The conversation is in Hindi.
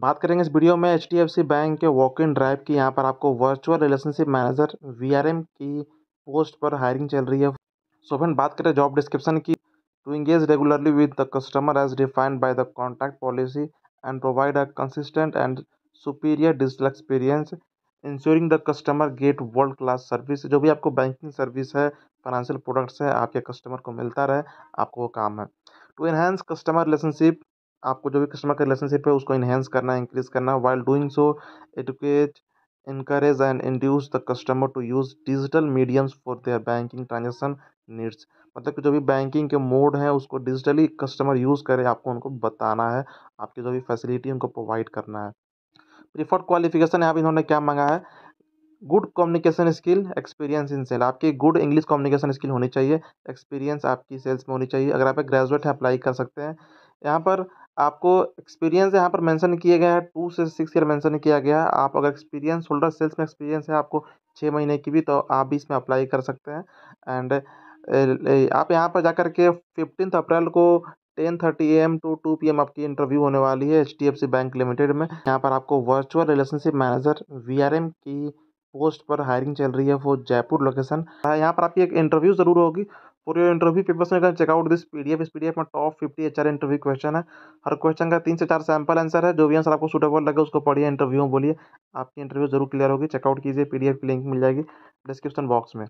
बात करेंगे इस वीडियो में एच बैंक के वॉक इन ड्राइव की यहाँ पर आपको वर्चुअल रिलेशनशिप मैनेजर वी की पोस्ट पर हायरिंग चल रही है सो फ्रेंड बात करें जॉब डिस्क्रिप्शन की to engage regularly with the customer as defined by the contact policy and provide a consistent and superior digital experience ensuring the customer get world class service जो भी आपको बैंकिंग सर्विस है फाइनेंशियल प्रोडक्ट्स है आपके कस्टमर को मिलता रहे आपको वो काम है टू इन्हेंस कस्टमर रिलेशनशिप आपको जो भी कस्टमर का रिलेशनशिप है उसको इन्हेंस करना इंक्रीज़ करना while doing so educate encourage and induce the customer to use digital mediums for their banking transaction needs मतलब कि जो भी बैंकिंग के मोड हैं उसको डिजिटली कस्टमर यूज़ करे आपको उनको बताना है आपकी जो भी फैसिलिटी उनको प्रोवाइड करना है प्रीफर्ड क्वालिफिकेशन यहाँ पर इन्होंने क्या मांगा है good communication skill experience in sale आपकी गुड इंग्लिश कम्युनिकेशन स्किल होनी चाहिए एक्सपीरियंस आपकी सेल्स में होनी चाहिए अगर आप ग्रेजुएट हैं अप्लाई कर सकते हैं यहाँ पर आपको एक्सपीरियंस यहाँ पर मेंशन किए गए हैं टू से सिक्स ईयर मेंशन किया गया है आप अगर एक्सपीरियंस होल्डर सेल्स में एक्सपीरियंस है आपको छः महीने की भी तो आप भी इसमें अप्लाई कर सकते हैं एंड आप यहाँ पर जाकर के फिफ्टीन अप्रैल को ten thirty A M to two P M आपकी इंटरव्यू होने वाली है H D F C bank limited में यहाँ पर आपको virtual relationship manager V R M की पोस्ट पर हायरिंग चल रही है वो जयपुर लोकेशन यहाँ पर आपकी एक इंटरव्यू ज़रूर होगी फॉर योर इंटरव्यू पेपर्स में check out this P D F इस पी डी एफ में top fifty H R interview question है हर क्वेश्चन का तीन से चार सैम्पल आंसर है जो भी आंसर आपको सूटेबल लगे उसको पढ़िए इंटरव्यू में बोलिए आपकी इंटरव्यू जरूर क्लियर होगी चेकआउट कीजिए पी एफ की लिंक मिल जाएगी डिस्क्रिप्शन बॉक्स में